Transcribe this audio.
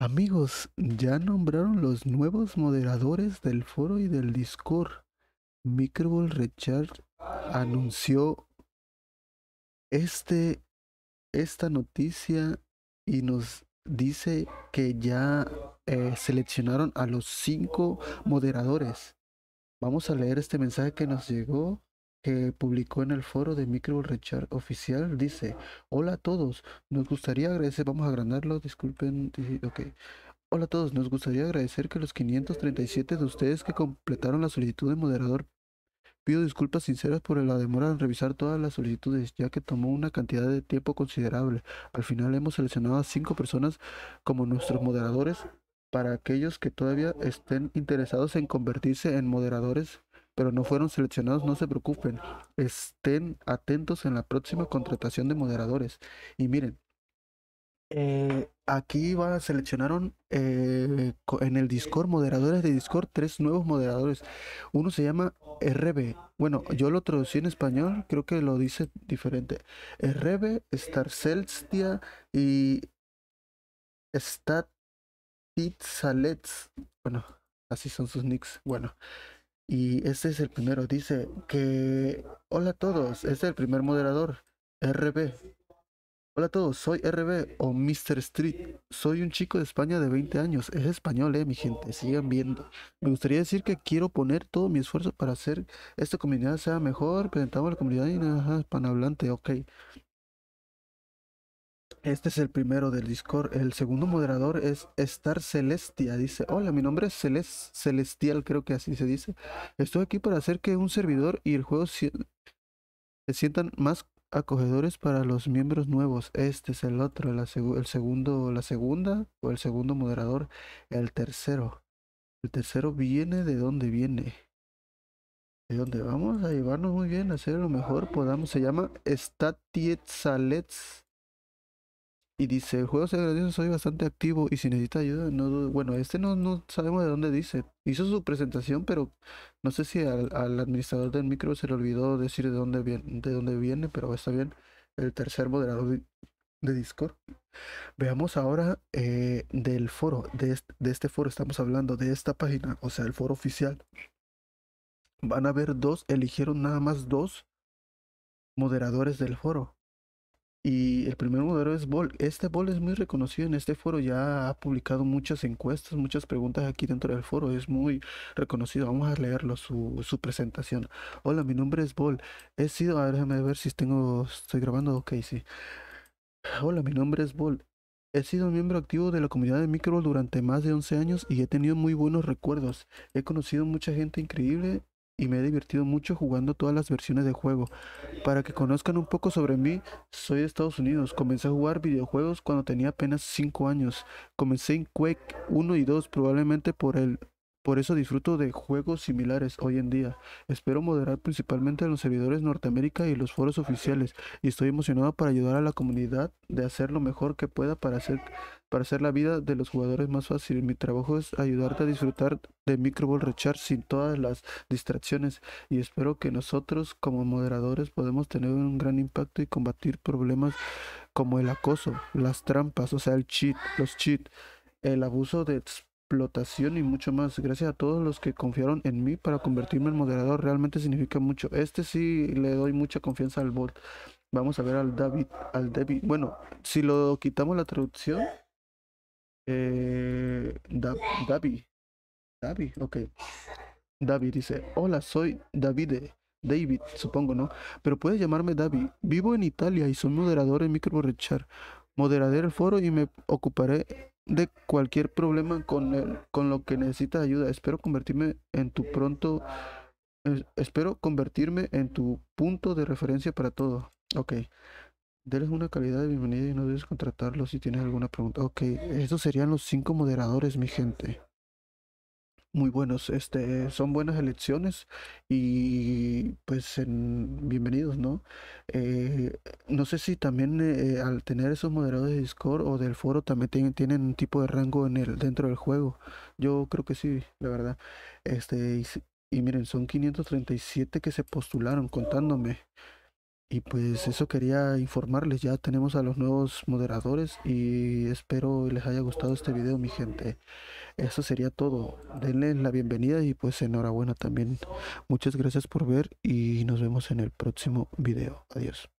Amigos, ya nombraron los nuevos moderadores del foro y del Discord. Microball Richard anunció este, esta noticia y nos dice que ya eh, seleccionaron a los cinco moderadores. Vamos a leer este mensaje que nos llegó que publicó en el foro de Micro Richard Oficial dice, hola a todos, nos gustaría agradecer, vamos a agrandarlo, disculpen, ok. Hola a todos, nos gustaría agradecer que los 537 de ustedes que completaron la solicitud de moderador Pido disculpas sinceras por la demora en revisar todas las solicitudes, ya que tomó una cantidad de tiempo considerable. Al final hemos seleccionado a cinco personas como nuestros moderadores para aquellos que todavía estén interesados en convertirse en moderadores pero no fueron seleccionados, no se preocupen. Estén atentos en la próxima contratación de moderadores. Y miren, eh, aquí va, seleccionaron eh, en el Discord, moderadores de Discord, tres nuevos moderadores. Uno se llama RB. Bueno, yo lo traducí en español, creo que lo dice diferente. RB, StarCelstia y Statitzalets. Bueno, así son sus nicks. Bueno, y este es el primero. Dice que... Hola a todos. Este es el primer moderador. RB. Hola a todos. Soy RB o Mr. Street. Soy un chico de España de 20 años. Es español, eh, mi gente. Sigan viendo. Me gustaría decir que quiero poner todo mi esfuerzo para hacer esta comunidad sea mejor. Presentamos a la comunidad hispanohablante. Ok. Este es el primero del Discord. El segundo moderador es Star Celestia. Dice, hola, mi nombre es Celestial, creo que así se dice. Estoy aquí para hacer que un servidor y el juego se sientan más acogedores para los miembros nuevos. Este es el otro, el segundo, la segunda o el segundo moderador, el tercero. El tercero viene de dónde viene. De dónde? vamos a llevarnos muy bien, a hacer lo mejor podamos. Se llama Statietzalets y dice, el juego se agradece, soy bastante activo y si necesita ayuda, no Bueno, este no, no sabemos de dónde dice. Hizo su presentación, pero no sé si al, administrador del micro se le olvidó decir de dónde viene, de dónde viene pero está bien. El tercer moderador de Discord. Veamos ahora eh, del foro, de este, foro estamos hablando, de esta página, o sea, el foro oficial. Van a ver dos, eligieron nada más dos moderadores del foro. Y el primer modelo es Bol. Este Bol es muy reconocido en este foro, ya ha publicado muchas encuestas, muchas preguntas aquí dentro del foro, es muy reconocido. Vamos a leerlo, su, su presentación. Hola, mi nombre es Bol. He sido, a ver, déjame ver si tengo, estoy grabando, ok, sí. Hola, mi nombre es Bol. He sido miembro activo de la comunidad de Microbol durante más de 11 años y he tenido muy buenos recuerdos. He conocido mucha gente increíble y me he divertido mucho jugando todas las versiones de juego. Para que conozcan un poco sobre mí, soy de Estados Unidos. Comencé a jugar videojuegos cuando tenía apenas 5 años. Comencé en Quake 1 y 2, probablemente por el por eso disfruto de juegos similares hoy en día. Espero moderar principalmente en los servidores Norteamérica y los foros oficiales. Y estoy emocionado para ayudar a la comunidad de hacer lo mejor que pueda para hacer, para hacer la vida de los jugadores más fácil. Mi trabajo es ayudarte a disfrutar de Microball Recharge sin todas las distracciones. Y espero que nosotros como moderadores podemos tener un gran impacto y combatir problemas como el acoso, las trampas, o sea, el cheat, los cheats el abuso de explotación y mucho más. Gracias a todos los que confiaron en mí para convertirme en moderador. Realmente significa mucho. Este sí le doy mucha confianza al bot. Vamos a ver al David. Al David. Bueno, si lo quitamos la traducción. Eh, David. David, ok. David dice, hola, soy david David, supongo, ¿no? Pero puedes llamarme David. Vivo en Italia y soy moderador en Microborrechar. moderador Moderaré el foro y me ocuparé de cualquier problema con, el, con lo que necesitas ayuda. Espero convertirme en tu pronto. espero convertirme en tu punto de referencia para todo. Ok. Deles una calidad de bienvenida y no debes contratarlo si tienes alguna pregunta. Ok, esos serían los cinco moderadores, mi gente muy buenos, este, son buenas elecciones y pues bienvenidos, ¿no? Eh, no sé si también eh, al tener esos moderadores de Discord o del foro también tienen, tienen un tipo de rango en el, dentro del juego. Yo creo que sí, la verdad. Este, y miren, son 537 que se postularon contándome. Y pues eso quería informarles, ya tenemos a los nuevos moderadores y espero les haya gustado este video mi gente. Eso sería todo, denle la bienvenida y pues enhorabuena también. Muchas gracias por ver y nos vemos en el próximo video. Adiós.